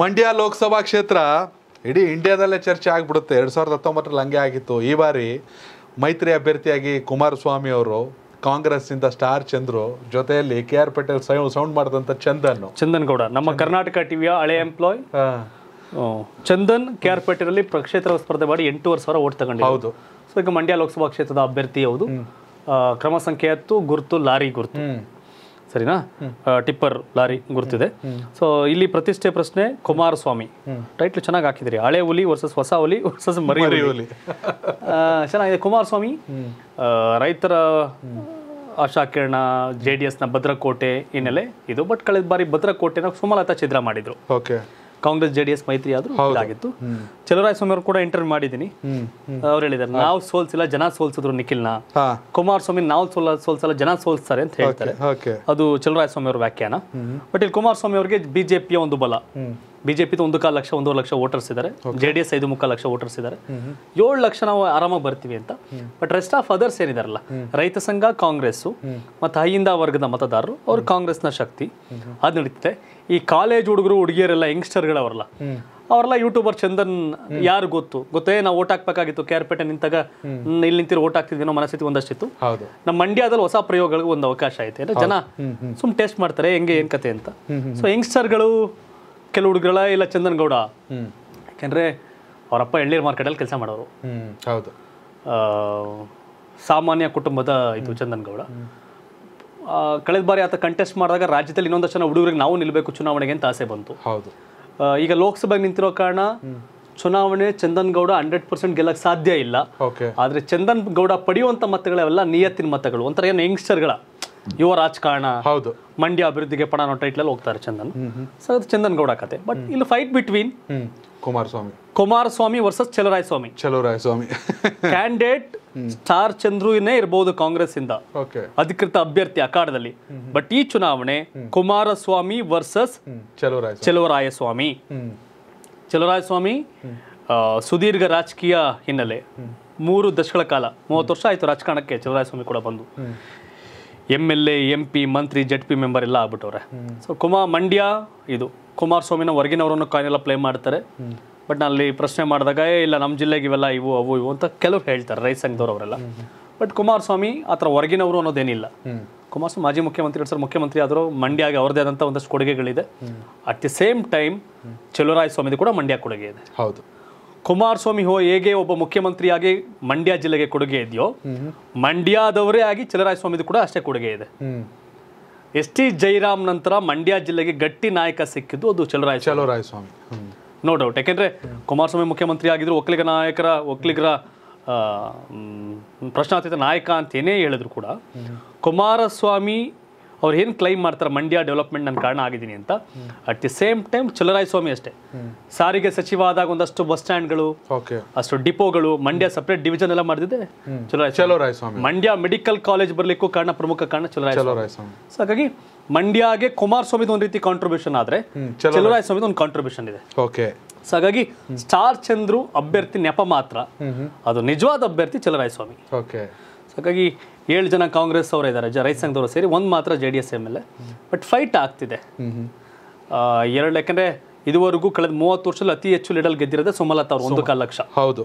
ಮಂಡ್ಯ ಲೋಕಸಭಾ ಕ್ಷೇತ್ರ ಇಡೀ ಇಂಡಿಯಾದಲ್ಲೇ ಚರ್ಚೆ ಆಗಿಬಿಡುತ್ತೆ ಎರಡು ಸಾವಿರದ ಹತ್ತೊಂಬತ್ತರಲ್ಲಿ ಹಂಗೆ ಆಗಿತ್ತು ಈ ಬಾರಿ ಮೈತ್ರಿ ಅಭ್ಯರ್ಥಿಯಾಗಿ ಕುಮಾರಸ್ವಾಮಿ ಅವರು ಕಾಂಗ್ರೆಸ್ನಿಂದ ಸ್ಟಾರ್ ಚಂದ್ರು ಜೊತೆಯಲ್ಲಿ ಕೆ ಆರ್ ಪಟೇಲ್ ಸೌಂಡ್ ಮಾಡಿದಂಥ ಚಂದನ್ ಚಂದನ್ ಗೌಡ ನಮ್ಮ ಕರ್ನಾಟಕ ಟಿವಿಯ ಹಳೆ ಎಂಪ್ಲಾಯ್ ಚಂದನ್ ಕೆ ಆರ್ ಪೇಟೆಯಲ್ಲಿ ಪ್ರಕ್ಷೇತ್ರ ಸ್ಪರ್ಧೆ ಮಾಡಿ ಎಂಟೂವರೆ ಸಾವಿರ ಓಟ್ ತಗೊಂಡು ಹೌದು ಸೊ ಈಗ ಮಂಡ್ಯ ಲೋಕಸಭಾ ಕ್ಷೇತ್ರದ ಅಭ್ಯರ್ಥಿ ಹೌದು ಕ್ರಮ ಸಂಖ್ಯೆ ಹತ್ತು ಗುರುತು ಲಾರಿ ಗುರುತು ಸರಿನಾ ಟಿಪ್ಪರ್ ಲಾರಿ ಗುರುತಿದೆ ಸೊ ಇಲ್ಲಿ ಪ್ರತಿಷ್ಠೆ ಪ್ರಶ್ನೆ ಕುಮಾರಸ್ವಾಮಿ ಟೈಟ್ಲ್ ಚೆನ್ನಾಗಿ ಹಾಕಿದ್ರಿ ಹಳೆ ಹುಲಿ ವರ್ಸಸ್ ಹೊಸ ಹುಲಿ ವರ್ಸಸ್ ಮರಿ ಹುಲಿ ಚೆನ್ನಾಗಿದೆ ಕುಮಾರಸ್ವಾಮಿ ರೈತರ ಆಶಾಕಿರಣ ಜೆ ಡಿ ಎಸ್ನ ಭದ್ರಕೋಟೆ ಇನ್ನೆಲೆ ಇದು ಬಟ್ ಕಳೆದ ಬಾರಿ ಭದ್ರಕೋಟೆನ ಸುಮಲತಾ ಛಿದ್ರ ಮಾಡಿದ್ರು okay Congress JDS D S ಮೈತ್ರಿ ಆದ್ರೂ ಆಗಿತ್ತು ಚಲುವರಾಯಸ್ವಾಮಿ ಅವರು ಕೂಡ ಇಂಟರ್ವ್ಯೂ ಮಾಡಿದೀನಿ ಅವ್ರು ಹೇಳಿದ್ದಾರೆ ನಾವು ಸೋಲ್ಸಿಲ್ಲ ಜನ ಸೋಲ್ಸಿದ್ರು ನಿಖಿಲ್ನ ಕುಮಾರಸ್ವಾಮಿ ನಾವು ಸೋಲ ಸೋಲ್ಸಲ್ಲ ಜನ ಸೋಲ್ಸ್ತಾರೆ ಅಂತ ಹೇಳ್ತಾರೆ ಅದು ಚಲುವರಾಯಸ್ವಾಮಿ ಅವ್ರ ವ್ಯಾಖ್ಯಾನ ಬಟ್ ಇಲ್ಲಿ ಕುಮಾರಸ್ವಾಮಿ ಅವರಿಗೆ ಬಿಜೆಪಿಯ ಒಂದು ಬಲ ಬಿಜೆಪಿ ಒಂದು ಕಾಲು ಲಕ್ಷ ಒಂದೂವರೆ ಲಕ್ಷ ವೋಟರ್ಸ್ ಇದ್ದಾರೆ ಜೆ ಡಿ ಎಸ್ ಐದು ಮುಕ್ಕಾಲು ಲಕ್ಷ ವೋಟರ್ಸ್ ಇದ್ದಾರೆ ಏಳು ಲಕ್ಷ ನಾವು ಆರಾಮಾಗಿ ಬರ್ತೀವಿ ಅಂತ ಬಟ್ ರೆಸ್ಟ್ ಆಫ್ ಅದರ್ಸ್ ಏನಿದಾರಲ್ಲ ರೈತ ಸಂಘ ಕಾಂಗ್ರೆಸ್ಸು ಮತ್ತು ಅಹಿಂದ ವರ್ಗದ ಮತದಾರರು ಅವ್ರು ಕಾಂಗ್ರೆಸ್ನ ಶಕ್ತಿ ಅದು ನಡೀತಿದೆ ಈ ಕಾಲೇಜ್ ಹುಡುಗರು ಹುಡುಗಿಯರೆಲ್ಲ ಯಂಗ್ಸ್ಟರ್ಗಳವರಲ್ಲ ಅವರೆಲ್ಲ ಯೂಟ್ಯೂಬರ್ ಚಂದನ್ ಯಾರು ಗೊತ್ತು ಗೊತ್ತೇ ನಾವು ಓಟ್ ಹಾಕ್ಬೇಕಾಗಿತ್ತು ಪೇಟೆ ನಿಂತಾಗ ಇಲ್ಲಿ ನಿಂತಿರೋ ಓಟ್ ಹಾಕ್ತಿದ್ವಿ ಅನ್ನೋ ಮನಸ್ಥಿತಿ ಒಂದಷ್ಟಿತ್ತು ನಮ್ಮ ಮಂಡ್ಯದಲ್ಲಿ ಹೊಸ ಪ್ರಯೋಗಗಳಿಗೆ ಒಂದು ಅವಕಾಶ ಐತೆ ಜನ ಸುಮ್ ಟೇಸ್ಟ್ ಮಾಡ್ತಾರೆ ಹೆಂಗೆ ಏನ್ ಕತೆ ಅಂತ ಸೊ ಯಂಗ್ಸ್ಟರ್ಗಳು ಕೆಲವು ಹುಡುಗರ ಇಲ್ಲ ಚಂದನ್ ಗೌಡ ಯಾಕೆಂದ್ರೆ ಅವರಪ್ಪ ಎಳ್ಳೀರ್ ಅಲ್ಲಿ ಕೆಲಸ ಮಾಡೋರು ಸಾಮಾನ್ಯ ಕುಟುಂಬದ ಇದು ಚಂದನ್ ಗೌಡ ಕಳೆದ ಬಾರಿ ಆತ ಕಂಟೆಸ್ಟ್ ಮಾಡಿದಾಗ ರಾಜ್ಯದಲ್ಲಿ ಇನ್ನೊಂದಷ್ಟು ಜನ ಹುಡುಗರಿಗೆ ನಾವು ನಿಲ್ಲಬೇಕು ಚುನಾವಣೆಗೆ ಅಂತ ಆಸೆ ಬಂತು ಹೌದು ಈಗ ಲೋಕಸಭೆಗೆ ನಿಂತಿರೋ ಕಾರಣ ಚುನಾವಣೆ ಚಂದನ್ ಗೌಡ ಹಂಡ್ರೆಡ್ ಪರ್ಸೆಂಟ್ ಗೆಲ್ಲಕ್ಕೆ ಸಾಧ್ಯ ಇಲ್ಲ ಆದ್ರೆ ಚಂದನ್ ಗೌಡ ಪಡೆಯುವಂತ ಮತಗಳೆಲ್ಲ ನಿಯತ್ತಿನ ಮತಗಳು ಒಂಥರ ಏನು ಯಂಗ್ಸ್ಟರ್ಗಳ ಯುವ ರಾಜಕಾರಣ ಹೌದು ಮಂಡ್ಯ ಅಭಿವೃದ್ಧಿಗೆ ಪಣ ನೋಟ ಟೈಟ್ಲಲ್ಲಿ ಹೋಗ್ತಾರೆ ಚಂದನ್ ಸೊ ಚಂದನ್ ಗೌಡ ಕತೆ ಬಟ್ ಇಲ್ಲಿ fight between Kumaraswamy Kumaraswamy versus Chaluvaraya Swamy Swamy candidate star Chandru ಇರಬಹುದು ಕಾಂಗ್ರೆಸ್ ಇಂದ ಅಧಿಕೃತ ಅಭ್ಯರ್ಥಿ ಅಖಾಡದಲ್ಲಿ ಬಟ್ ಈ ಚುನಾವಣೆ ಕುಮಾರಸ್ವಾಮಿ ವರ್ಸಸ್ ಸ್ವಾಮಿ ಚಲುವರಾಯಸ್ವಾಮಿ ಸುದೀರ್ಘ ರಾಜಕೀಯ ಹಿನ್ನೆಲೆ ಮೂರು ದಶಕಗಳ ಕಾಲ ಮೂವತ್ತು ವರ್ಷ ಆಯ್ತು ರಾಜಕಾರಣಕ್ಕೆ ಸ್ವಾಮಿ ಕೂಡ ಬಂದು M L A M P ಮಂತ್ರಿ ಜೆಡ್ ಪಿ ಮೆಂಬರ್ ಎಲ್ಲ ಆಗ್ಬಿಟ್ಟವ್ರೆ ಸೊ ಕುಮಾರ್ ಮಂಡ್ಯ ಇದು ಕುಮಾರಸ್ವಾಮಿನ ಹೊರಗಿನವರನ್ನು ಕಾಯಿನೆಲ್ಲ ಪ್ಲೇ ಮಾಡ್ತಾರೆ ಬಟ್ ಅಲ್ಲಿ ಪ್ರಶ್ನೆ ಮಾಡಿದಾಗ ಇಲ್ಲ ನಮ್ಮ ಜಿಲ್ಲೆಗೆ ಇವೆಲ್ಲ ಇವು ಅವು ಇವು ಅಂತ ಕೆಲವ್ರು ಹೇಳ್ತಾರೆ ರೈತ ಸಂಘದವ್ರು ಅವರೆಲ್ಲ ಬಟ್ ಕುಮಾರಸ್ವಾಮಿ ಆ ಥರ ಹೊರಗಿನವರು ಅನ್ನೋದೇನಿಲ್ಲ ಕುಮಾರಸ್ವಾಮಿ ಮಾಜಿ ಮುಖ್ಯಮಂತ್ರಿ ಸರ್ ಮುಖ್ಯಮಂತ್ರಿ ಆದರೂ ಮಂಡ್ಯಗೆ ಅವ್ರದೇ ಆದಂಥ ಒಂದಷ್ಟು ಕೊಡುಗೆಗಳಿದೆ at the same time Chaluvaraya Swamy ಕೂಡ ಮಂಡ್ಯ ಕೊಡುಗೆ ಇದೆ ಹೌದು ಕುಮಾರಸ್ವಾಮಿ ಹೋ ಹೇಗೆ ಒಬ್ಬ ಮುಖ್ಯಮಂತ್ರಿಯಾಗಿ ಮಂಡ್ಯ ಜಿಲ್ಲೆಗೆ ಕೊಡುಗೆ ಇದೆಯೋ ಮಂಡ್ಯದವರೇ ಆಗಿ ಚಲುರಾಯ ಸ್ವಾಮಿದು ಕೂಡ ಅಷ್ಟೇ ಕೊಡುಗೆ ಇದೆ ಎಸ್ ಟಿ ಜೈರಾಮ್ ನಂತರ ಮಂಡ್ಯ ಜಿಲ್ಲೆಗೆ ಗಟ್ಟಿ ನಾಯಕ ಸಿಕ್ಕಿದ್ದು ಅದು ಚಲುರಾಯ ಚಲುರಾಯ ಸ್ವಾಮಿ ನೋ ಡೌಟ್ ಯಾಕೆಂದರೆ ಕುಮಾರಸ್ವಾಮಿ ಮುಖ್ಯಮಂತ್ರಿ ಆಗಿದ್ದರು ಒಕ್ಕಲಿಗ ನಾಯಕರ ಒಕ್ಕಲಿಗರ ಪ್ರಶ್ನಾತೀತ ನಾಯಕ ಅಂತ ಏನೇ ಹೇಳಿದ್ರು ಕೂಡ ಕುಮಾರಸ್ವಾಮಿ ಅವ್ರು ಏನು ಕ್ಲೈಮ್ ಮಾಡ್ತಾರೆ ಮಂಡ್ಯ ಡೆವಲಪ್ಮೆಂಟ್ ನನ್ನ ಕಾರಣ ಆಗಿದ್ದೀನಿ ಅಂತ at the same time Chaluvarayaswamy ಅಷ್ಟೇ ಸಾರಿಗೆ ಸಚಿವ ಆದಾಗ ಒಂದಷ್ಟು ಬಸ್ ಸ್ಟ್ಯಾಂಡ್ಗಳು ಅಷ್ಟು ಡಿಪೋಗಳು ಮಂಡ್ಯ ಸಪ್ರೇಟ್ ಡಿವಿಜನ್ ಎಲ್ಲ ಮಾಡಿದೆ ಚಲರಾಯ ಮಂಡ್ಯ ಮೆಡಿಕಲ್ ಕಾಲೇಜ್ ಬರ್ಲಿಕ್ಕೂ ಕಾರಣ ಪ್ರಮುಖ ಕಾರಣ ಚಲರಾಯ ಸೊ ಹಾಗಾಗಿ ಮಂಡ್ಯಗೆ ಸ್ವಾಮಿ ಒಂದ್ ರೀತಿ ಕಾಂಟ್ರಿಬ್ಯೂಷನ್ ಆದ್ರೆ ಚಲರಾಯ ಸ್ವಾಮಿ ಒಂದು ಕಾಂಟ್ರಿಬ್ಯೂಷನ್ ಇದೆ ಓಕೆ ಹಾಗಾಗಿ ಸ್ಟಾರ್ ಚಂದ್ರು ಅಭ್ಯರ್ಥಿ ನೆಪ ಮಾತ್ರ ಅದು ನಿಜವಾದ ಅಭ್ಯರ್ಥಿ ಚಲರಾಯ ಸ್ವಾಮಿ ಓಕೆ ಹಾಗಾಗಿ ಏಳು ಜನ ಕಾಂಗ್ರೆಸ್ ಅವರು ಇದ್ದಾರೆ ರೈತ ಸಂಘದವರು ಸೇರಿ ಒಂದ್ ಮಾತ್ರ J D S M L but fight ಆಗ್ತಿದೆ ಎರಡು ಯಾಕಂದ್ರೆ ಇದುವರೆಗೂ ಕಳೆದ ಮೂವತ್ತು ವರ್ಷದಲ್ಲಿ ಅತಿ ಹೆಚ್ಚು ಲೀಡಲ್ ಗೆದ್ದಿರೋದೇ ಸುಮಲತಾ ಅವರು ಒಂದು ಕಾಲ ಲಕ್ಷ ಹೌದು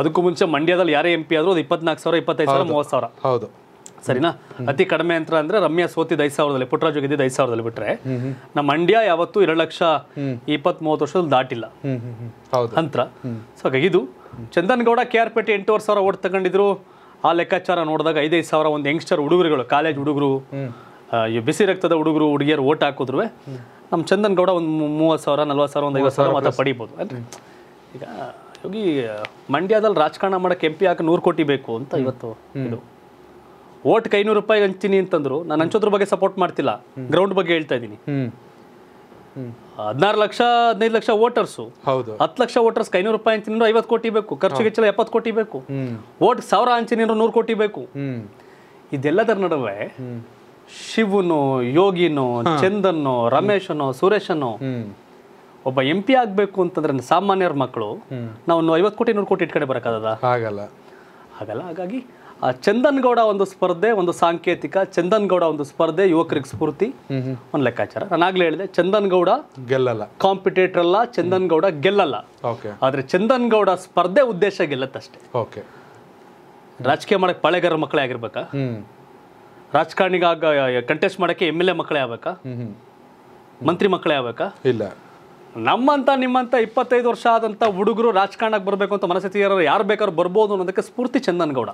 ಅದಕ್ಕೂ ಮುಂಚೆ ಮಂಡ್ಯದಲ್ಲಿ ಯಾರೇ ಎಂ ಪಿ ಆದರೂ ಇಪ್ಪತ್ನಾಲ್ಕು ಸಾವಿರ ಇಪ್ಪತ್ತೈದು ಸಾವಿರ ಮೂವತ್ತು ಸಾವಿರ ಹೌದು ಸರಿನಾ ಅತಿ ಕಡಿಮೆ ಅಂತ ಅಂದ್ರೆ ರಮ್ಯಾ ಸೋತಿ ಐದು ಸಾವಿರದಲ್ಲಿ ಪುಟ್ರಾಜು ಗೆದ್ದಿದ್ದು ಐದು ಸಾವಿರದಲ್ಲಿ ಬಿಟ್ರೆ ನಮ್ಮ ಮಂಡ್ಯ ಯಾವತ್ತು ಎರಡು ಲಕ್ಷ ಇಪ್ಪತ್ತ್ ಮೂವತ್ತು ವರ್ಷದಲ್ಲಿ ದಾಟಿಲ್ಲ ಅಂತ್ರ ಸೊ ಇದು ಚಂದನ್ಗೌಡ ಕೆ ಆರ್ ಪೇಟೆ ಎಂಟೂವರೆ ಸಾವಿರ ಓಟ್ ತಗೊಂಡಿದ್ರು ಆ ಲೆಕ್ಕಾಚಾರ ನೋಡಿದಾಗ ಐದೈದು ಸಾವಿರ ಒಂದು ಯಂಗ್ಸ್ಟರ್ ಹುಡುಗರುಗಳು ಕಾಲೇಜ್ ಹುಡುಗರು ಬಿಸಿ ರಕ್ತದ ಹುಡುಗರು ಹುಡುಗಿಯರು ಓಟ್ ಹಾಕಿದ್ರು ನಮ್ಮ ಗೌಡ ಒಂದು ಮೂವತ್ತು ಸಾವಿರ ನಲ್ವತ್ತು ಸಾವಿರ ಒಂದು ಐವತ್ತು ಸಾವಿರ ಮಾತ್ರ ಪಡಿಬೋದು ಈಗ ಯೋಗಿ ಮಂಡ್ಯದಲ್ಲಿ ರಾಜಕಾರಣ ಮಾಡೋಕ್ಕೆ ಎಂ ಪಿ ಹಾಕಿ ನೂರು ಕೋಟಿ ಬೇಕು ಅಂತ ಇವತ್ತು ಇದು ಓಟ್ಗೆ ಐನೂರು ರೂಪಾಯಿ ಹಂಚ್ತೀನಿ ಅಂತಂದ್ರು ನಾನು ಹಂಚೋದ್ರ ಬಗ್ಗೆ ಸಪೋರ್ಟ್ ಮಾಡ್ತಿಲ್ಲ ಗ್ರೌಂಡ್ ಬಗ್ಗೆ ಹೇಳ್ತಾ ಇದ್ದೀನಿ ಹದಿನಾರು ಲಕ್ಷ ಹದಿನೈದು ಲಕ್ಷ ಹೌದು ಹತ್ತು ಲಕ್ಷ ವೋಟರ್ಸ್ ಐನೂರು ರೂಪಾಯಿ ಹಂಚಿನ ಐವತ್ತು ಕೋಟಿ ಬೇಕು ಖರ್ಚು ವೆಚ್ಚ ಎಪ್ಪತ್ತು ಕೋಟಿ ಬೇಕು ಓಟ್ ಸಾವಿರ ಹಂಚಿನ ನೂರು ಕೋಟಿ ಬೇಕು ಇದೆಲ್ಲದರ ನಡುವೆ ಶಿವನು ಯೋಗಿನೋ ಚಂದನ್ನು ರಮೇಶನು ಸುರೇಶನು ಒಬ್ಬ ಎಂ ಪಿ ಆಗ್ಬೇಕು ಅಂತಂದ್ರೆ ಸಾಮಾನ್ಯರ ಮಕ್ಕಳು ನಾವು ಐವತ್ತು ಕೋಟಿ ನೂರು ಕೋಟಿ ಇಟ್ಕಡೆ ಬರಕಾಗದ ಹಾಗಲ್ಲ ಹಾಗಲ್ಲ ಹಾಗಾಗಿ ಚಂದನ್ಗೌಡ ಒಂದು ಸ್ಪರ್ಧೆ ಒಂದು ಸಾಂಕೇತಿಕ ಚಂದನ್ಗೌಡ ಒಂದು ಸ್ಪರ್ಧೆ ಯುವಕರಿಗೆ ಸ್ಫೂರ್ತಿ ಒಂದು ಲೆಕ್ಕಾಚಾರ ನಾನಾಗ್ಲೇ ಹೇಳಿದೆ ಚಂದನ್ಗೌಡ ಗೆಲ್ಲಲ್ಲ ಕಾಂಪಿಟೇಟರ್ ಅಲ್ಲ ಚಂದನ್ಗೌಡ ಗೆಲ್ಲಲ್ಲ ಆದ್ರೆ ಚಂದನ್ ಗೌಡ ಸ್ಪರ್ಧೆ ಉದ್ದೇಶ ಗೆಲ್ಲತ್ತಷ್ಟೇ ರಾಜಕೀಯ ಮಾಡಕ್ಕೆ ಪಳೆಗರ ಮಕ್ಕಳೇ ಆಗಿರ್ಬೇಕಾ ರಾಜಕಾರಣಿಗಾಗ ಕಂಟೆಸ್ಟ್ ಮಾಡಕ್ಕೆ ಎಮ್ ಎಲ್ ಎ ಮಕ್ಕಳೇ ಆಗ್ಬೇಕಾ ಮಂತ್ರಿ ಮಕ್ಕಳೇ ಆಗ್ಬೇಕಾ ಇಲ್ಲ ನಮ್ಮಂತ ನಿಮ್ಮಂಥ ಇಪ್ಪತ್ತೈದು ವರ್ಷ ಆದಂಥ ಹುಡುಗರು ರಾಜಕಾರಣಕ್ಕೆ ಬರಬೇಕು ಅಂತ ಮನಸ್ಥಿತಿ ಯಾರು ಬೇಕಾದ್ರೂ ಬರ್ಬೋದು ಅನ್ನೋದಕ್ಕೆ ಸ್ಫೂರ್ತಿ ಚಂದನ್ಗೌಡ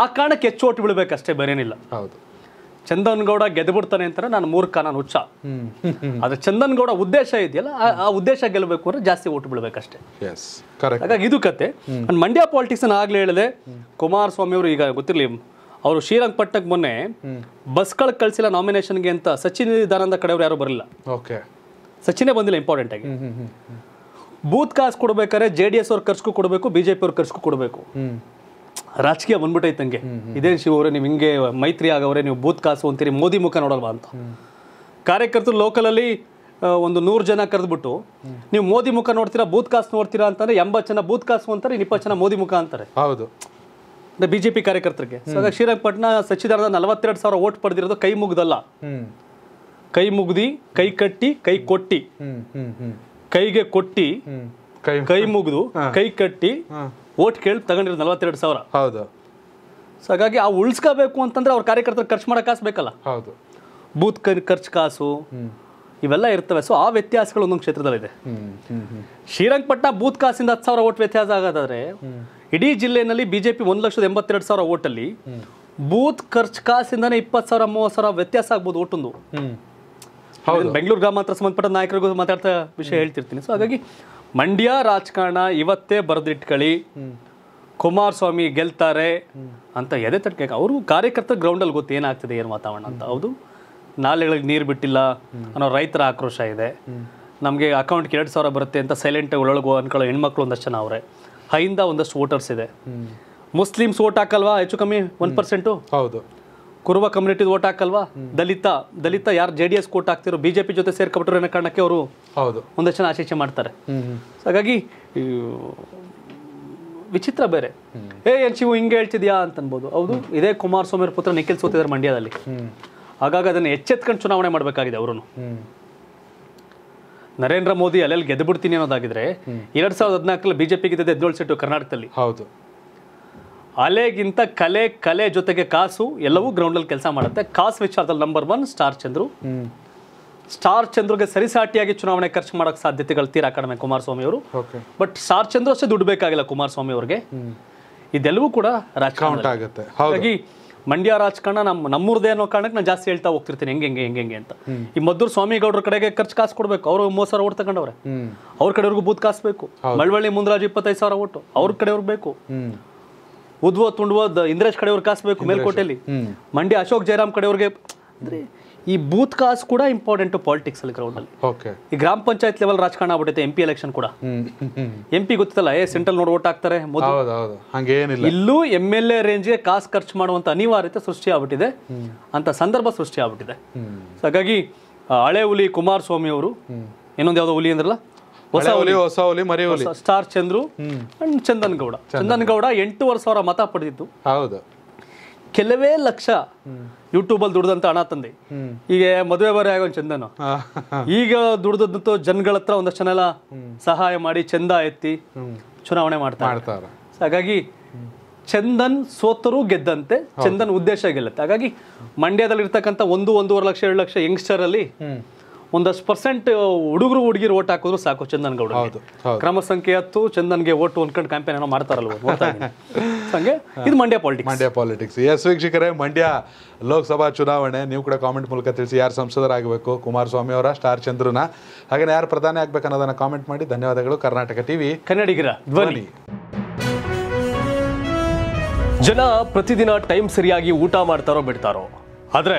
ಆ ಕಾರಣಕ್ಕೆ ಹೆಚ್ಚು ಓಟ್ ಬೀಳ್ಬೇಕಷ್ಟೇ ಬರೇನಿಲ್ಲ ಹೌದು ಚಂದನ್ಗೌಡ ಗೆದ್ಬಿಡ್ತಾನೆ ಅಂತಾರೆ ನಾನು ಮೂರ್ಖ ನಾನು ಹುಚ್ಚ ಚಂದನ್ಗೌಡ ಉದ್ದೇಶ ಇದೆಯಲ್ಲ ಆ ಉದ್ದೇಶ ಗೆಲ್ಲಬೇಕು ಅಂದ್ರೆ ಜಾಸ್ತಿ ಓಟ್ ಬೀಳ್ಬೇಕಷ್ಟೇ ಹಾಗಾಗಿ ಇದು ಕತೆ ಮಂಡ್ಯ ಪಾಲಿಟಿಕ್ಸ್ ಆಗ್ಲೇ ಹೇಳಿದೆ ಕುಮಾರಸ್ವಾಮಿ ಅವರು ಈಗ ಗೊತ್ತಿರಲಿ ಅವರು ಶ್ರೀರಂಗಪಟ್ಟಣಕ್ಕೆ ಮೊನ್ನೆ ಬಸ್ಗಳ ಕಳಿಸಿಲ್ಲ ನಾಮಿನೇಷನ್ಗೆ ಅಂತ ಸಚಿನ್ ಕಡೆಯವರು ಯಾರು ಬರಲಿಲ್ಲ ಓಕೆ ಸಚಿನೇ ಬಂದಿಲ್ಲ ಇಂಪಾರ್ಟೆಂಟ್ ಆಗಿ ಬೂತ್ ಕಾಸು ಕೊಡ್ಬೇಕಾದ್ರೆ ಜೆ ಡಿ ಎಸ್ ಅವ್ರ ಖರ್ಚು ಕೊಡಬೇಕು ಬಿಜೆಪಿ ಅವ್ರ ಖರ್ಚು ಕೊಡಬೇಕು ರಾಜಕೀಯ ಬಂದ್ಬಿಟ್ಟೈತಂಗೆ ಇದೇನು ಶಿವ ಅವರೇ ನೀವು ಹಿಂಗೆ ಮೈತ್ರಿ ಆಗವ್ರೆ ನೀವು ಬೂತ್ ಕಾಸು ಅಂತೀರಿ ಮೋದಿ ಮುಖ ನೋಡಲ್ವಾ ಅಂತ ಕಾರ್ಯಕರ್ತರು ಲೋಕಲಲ್ಲಿ ಒಂದು ನೂರು ಜನ ಕರೆದ್ಬಿಟ್ಟು ನೀವು ಮೋದಿ ಮುಖ ನೋಡ್ತೀರಾ ಬೂತ್ ಕಾಸು ನೋಡ್ತೀರಾ ಅಂತಂದ್ರೆ ಎಂಬತ್ತು ಜನ ಬೂತ್ ಕಾಸು ಅಂತಾರೆ ಇಪ್ಪತ್ತು ಜನ ಮೋದಿ ಮುಖ ಅಂತಾರೆ ಹೌದು ಬಿಜೆಪಿ ಕಾರ್ಯಕರ್ತರಿಗೆ ಶ್ರೀರಂಗಪಟ್ಟಣ ಸಚಿದಾರದ ನಲವತ್ತೆರಡು ಸಾವಿರ ಓಟ್ ಪಡೆದಿರೋದು ಕೈ ಮುಗ್ದಲ್ಲ ಕೈ ಮುಗ್ದಿ ಕೈ ಕಟ್ಟಿ ಕೈ ಕೊಟ್ಟಿ ಕೈಗೆ ಕೊಟ್ಟಿ ಕೈ ಮುಗಿದು ಕೈ ಕಟ್ಟಿ ಓಟ್ ಕೇಳಿ ತಗೊಂಡಿರೋ ನಲ್ವತ್ತೆರಡು ಸಾವಿರ ಹೌದು ಸೊ ಹಾಗಾಗಿ ಆ ಉಳಿಸ್ಕೋಬೇಕು ಅಂತಂದ್ರೆ ಅವ್ರ ಕಾರ್ಯಕರ್ತರು ಖರ್ಚು ಮಾಡೋ ಕಾಸು ಬೇಕಲ್ಲ ಹೌದು ಬೂತ್ ಖರ್ಚು ಕಾಸು ಇವೆಲ್ಲ ಇರ್ತವೆ ಸೊ ಆ ವ್ಯತ್ಯಾಸಗಳು ಒಂದೊಂದು ಕ್ಷೇತ್ರದಲ್ಲಿದೆ ಶ್ರೀರಂಗಪಟ್ಟಣ ಬೂತ್ ಕಾಸಿಂದ ಹತ್ತು ಸಾವಿರ ಓಟ್ ವ್ಯತ್ಯಾಸ ಆಗೋದಾದ್ರೆ ಇಡೀ ಜಿಲ್ಲೆಯಲ್ಲಿ ಬಿಜೆಪಿ ಒಂದು ಲಕ್ಷದ ಎಂಬತ್ತೆರಡು ಸಾವಿರ ಓಟಲ್ಲಿ ಬೂತ್ ಖರ್ಚು ಕಾಸಿಂದಾನೇ ಇಪ್ಪತ್ತು ಸಾವಿರ ಮೂವತ್ತು ಸಾವಿರ ವ್ಯತ್ಯಾಸ ಆಗ್ಬೋದು ಓಟೊಂದು ಹೌದು ಬೆಂಗಳೂರು ಗ್ರಾಮಾಂತರ ಸಂಬಂಧಪಟ್ಟ ನಾಯಕರಿಗೂ ಮಾತಾಡ್ತಾ ವಿಷಯ ಹೇಳ್ತಿರ್ತೀನಿ ಸೊ ಹಾಗಾಗಿ ಮಂಡ್ಯ ರಾಜಕಾರಣ ಇವತ್ತೇ ಬರೆದಿಟ್ಕಳಿ ಕುಮಾರಸ್ವಾಮಿ ಗೆಲ್ತಾರೆ ಅಂತ ಎದೆ ತಟ್ಕೆ ಅವರು ಕಾರ್ಯಕರ್ತರ ಗ್ರೌಂಡಲ್ಲಿ ಗೊತ್ತು ಏನಾಗ್ತಿದೆ ಏನು ವಾತಾವರಣ ಅಂತ ಹೌದು ನಾಲೆಗಳಿಗೆ ನೀರು ಬಿಟ್ಟಿಲ್ಲ ಅನ್ನೋ ರೈತರ ಆಕ್ರೋಶ ಇದೆ ನಮಗೆ ಅಕೌಂಟ್ಗೆ ಎರಡು ಸಾವಿರ ಬರುತ್ತೆ ಅಂತ ಸೈಲೆಂಟ್ ಒಳಗು ಅನ್ಕೊಳ್ಳೋ ಹೆಣ್ಮಕ್ಳು ಒಂದಷ್ಟು ಜನ ಅವರೇ ಹೈಯಿಂದ ಒಂದಷ್ಟು ವೋಟರ್ಸ್ ಇದೆ ಮುಸ್ಲಿಮ್ಸ್ ವೋಟ್ ಹಾಕಲ್ವಾ ಹೆಚ್ಚು ಕಮ್ಮಿ ಒನ್ ಪರ್ಸೆಂಟು ಹೌದು ಕುರುವ ಕಮ್ಯುನಿಟಿ ಓಟ್ ಹಾಕಲ್ವಾ ದಲಿತ ದಲಿತ ಯಾರು ಜೆ ಡಿ ಎಸ್ ಓಟ್ ಹಾಕ್ತಿರೋ ಬಿಜೆಪಿ ಜೊತೆ ಸೇರ್ಕೊಬಿಟ್ರು ಅನ್ನೋ ಕಾರಣಕ್ಕೆ ಅವರು ಹೌದು ಒಂದಷ್ಟು ಜನ ಮಾಡ್ತಾರೆ ಹಾಗಾಗಿ ವಿಚಿತ್ರ ಬೇರೆ ಏ ಎನ್ ಶಿವ ಹಿಂಗೆ ಹೇಳ್ತಿದ್ಯಾ ಅಂತ ಅನ್ಬೋದು ಹೌದು ಇದೇ ಕುಮಾರಸ್ವಾಮಿ ಪುತ್ರ ನಿಖಿಲ್ ಸೋತಿದ್ದಾರೆ ಮಂಡ್ಯದಲ್ಲಿ ಹಾಗಾಗಿ ಅದನ್ನು ಎಚ್ಚೆತ್ಕೊಂಡು ಚುನಾವಣೆ ಮಾಡಬೇಕಾಗಿದೆ ಅವರು ನರೇಂದ್ರ ಮೋದಿ ಅಲ್ಲೆಲ್ಲಿ ಗೆದ್ದು ಬಿಡ್ತೀನಿ ಅನ್ನೋದಾಗಿದ್ರೆ ಎರಡ್ ಸಾವಿರದ ಹದಿನಾಲ್ಕಲ್ಲಿ ಬಿಜೆಪಿಗೆ ಇದ್ದದ್ದು ಹದಿನೇಳು ಕರ್ನಾಟಕದಲ್ಲಿ ಹೌದು ಅಲೆಗಿಂತ ಕಲೆ ಕಲೆ ಜೊತೆಗೆ ಕಾಸು ಎಲ್ಲವೂ ಅಲ್ಲಿ ಕೆಲಸ ಮಾಡುತ್ತೆ ಕಾಸು ವಿಚಾರದಲ್ಲಿ number one star Chandru star ಚಂದ್ರಗೆ ಸರಿಸಾಟಿಯಾಗಿ ಚುನಾವಣೆ ಖರ್ಚು ಮಾಡೋಕೆ ಸಾಧ್ಯತೆಗಳು ತೀರಾ ಕಡಿಮೆ ಕುಮಾರಸ್ವಾಮಿ ಅವರು ಬಟ್ ಸ್ಟಾರ್ ಚಂದ್ರು ಅಷ್ಟೇ ದುಡ್ಡು ಬೇಕಾಗಿಲ್ಲ ಕುಮಾರಸ್ವಾಮಿ ಅವ್ರಿಗೆ ಇದೆಲ್ಲವೂ ಕೂಡ ರಾಜಕಾರಣ ಆಗುತ್ತೆ ಹಾಗಾಗಿ ಮಂಡ್ಯ ರಾಜಕಾರಣ ನಮ್ಮ ನಮ್ಮೂರದೇ ಅನ್ನೋ ಕಾರಣಕ್ಕೆ ನಾನು ಜಾಸ್ತಿ ಹೇಳ್ತಾ ಹೋಗ್ತಿರ್ತೀನಿ ಹೆಂಗೆ ಹೆಂಗೆ ಹೆಂಗೆ ಹೆಂಗೆ ಅಂತ ಈ ಮದ್ದೂರು ಸ್ವಾಮಿಗೌಡರ ಕಡೆಗೆ ಖರ್ಚು ಕಾಸು ಕೊಡಬೇಕು ಅವರು ಮೂವತ್ತು ಸಾವಿರ ಓಟ್ ತಗೊಂಡವ್ರೆ ಅವ್ರ ಕಡೆವ್ರಿಗೂ ಬೂತ್ ಕಾಸು ಬೇಕು ಮಳವಳ್ಳಿ ಮುಂದ್ರಾಜು ಇಪ್ಪತ್ತೈದು ಸಾವಿರ ಓಟು ಅವ್ರ ಕಡೆಯವ್ರಿಗೆ ಬೇಕು ಉದ್ವೋ ತುಂಡುವ ಇಂದ್ರೇಶ್ ಕಾಸ್ ಕಾಸ್ಬೇಕು ಮೇಲ್ಕೋಟೆಯಲ್ಲಿ ಮಂಡ್ಯ ಅಶೋಕ್ ಜಯರಾಮ್ ಕಡೆಯವ್ರಿಗೆ ಅಂದ್ರೆ ಈ ಬೂತ್ ಕಾಸ್ ಕೂಡ ಇಂಪಾರ್ಟೆಂಟ್ ಪಾಲಿಟಿಕ್ಸ್ ಅಲ್ಲಿ ಗ್ರೌಂಡ್ ಅಲ್ಲಿ ಈ ಗ್ರಾಮ ಪಂಚಾಯತ್ ಲೆವೆಲ್ ರಾಜಕಾರಣ ಆಗ್ಬಿಟ್ಟೈತೆ ಎಂ ಪಿ ಎಲೆಕ್ಷನ್ ಕೂಡ ಎಂ ಪಿ ಗೊತ್ತಿಲ್ಲ ಏ ಸೆಂಟ್ರಲ್ ನೋಡ್ ಓಟ್ ಹಾಕ್ತಾರೆ ಇಲ್ಲೂ ಎಂ ಎಲ್ ಎ ಗೆ ಕಾಸ್ ಖರ್ಚು ಮಾಡುವಂತ ಅನಿವಾರ್ಯತೆ ಸೃಷ್ಟಿ ಆಗ್ಬಿಟ್ಟಿದೆ ಅಂತ ಸಂದರ್ಭ ಸೃಷ್ಟಿ ಆಗ್ಬಿಟ್ಟಿದೆ ಹಾಗಾಗಿ ಹಳೆ ಹುಲಿ ಕುಮಾರಸ್ವಾಮಿ ಅವರು ಇನ್ನೊಂದು ಯಾವ್ದೋ ಹುಲಿ ಅಂದ್ರಲ್ಲ ಹೊಸ ಹುಲಿ ಹೊಸ ಹುಲಿ ಮರಿ ಹುಲಿ ಸ್ಟಾರ್ ಚಂದ್ರು ಅಂಡ್ ಚಂದನ್ ಗೌಡ ಚಂದನ್ ಗೌಡ ಎಂಟೂವರೆ ಸಾವಿರ ಮತ ಪಡೆದಿದ್ದು ಹೌದು ಕೆಲವೇ ಲಕ್ಷ ಯೂಟ್ಯೂಬ್ ಅಲ್ಲಿ ದುಡ್ದಂತ ಹಣ ತಂದೆ ಈಗ ಮದುವೆ ಬಾರಿ ಆಗೋ ಚಂದನ್ ಈಗ ದುಡ್ದಂತ ಜನಗಳ ಹತ್ರ ಒಂದಷ್ಟು ಜನ ಸಹಾಯ ಮಾಡಿ ಚಂದ ಎತ್ತಿ ಚುನಾವಣೆ ಮಾಡ್ತಾರೆ ಹಾಗಾಗಿ ಚಂದನ್ ಸೋತರು ಗೆದ್ದಂತೆ ಚಂದನ್ ಉದ್ದೇಶ ಗೆಲ್ಲತ್ತೆ ಹಾಗಾಗಿ ಮಂಡ್ಯದಲ್ಲಿ ಇರ್ತಕ್ಕಂಥ ಒಂದು ಒಂದೂವರೆ ಲಕ್ಷ ಎರಡು ಲಕ್ಷ ಯಂಗ್ಸ್ಟರ್ ಅಲ್ಲಿ ಒಂದಷ್ಟು ಪರ್ಸೆಂಟ್ ಹುಡುಗರು ಹುಡುಗಿರು ಓಟ್ ಹಾಕಿದ್ರು ಸಾಕು ಚಂದನ್ ಗೌಡ ಕ್ರಮ ಸಂಖ್ಯೆ ಹತ್ತು ಚಂದನ್ಗೆ ಓಟು ಅಂದ್ಕೊಂಡು ಕ್ಯಾಂಪೇನ್ ಏನೋ ಮಾಡ್ತಾರಲ್ವ ಹಂಗೆ ಇದು ಮಂಡ್ಯ ಪಾಲಿಟಿಕ್ಸ್ ಮಂಡ್ಯ ಪಾಲಿಟಿಕ್ಸ್ ಎಸ್ ವೀಕ್ಷಕರೇ ಮಂಡ್ಯ ಲೋಕಸಭಾ ಚುನಾವಣೆ ನೀವು ಕೂಡ ಕಾಮೆಂಟ್ ಮೂಲಕ ತಿಳಿಸಿ ಯಾರು ಸಂಸದರಾಗಬೇಕು ಕುಮಾರಸ್ವಾಮಿ ಅವರ ಸ್ಟಾರ್ ಚಂದ್ರನ ಹಾಗೆ ಯಾರು ಪ್ರಧಾನಿ ಆಗ್ಬೇಕು ಅನ್ನೋದನ್ನ ಕಾಮೆಂಟ್ ಮಾಡಿ ಧನ್ಯವಾದಗಳು ಕರ್ನಾಟಕ ಟಿವಿ ಕನ್ನಡಿಗರ ಧ್ವನಿ ಜನ ಪ್ರತಿದಿನ ಟೈಮ್ ಸರಿಯಾಗಿ ಊಟ ಮಾಡ್ತಾರೋ ಬಿಡ್ತಾರೋ ಆದ್ರೆ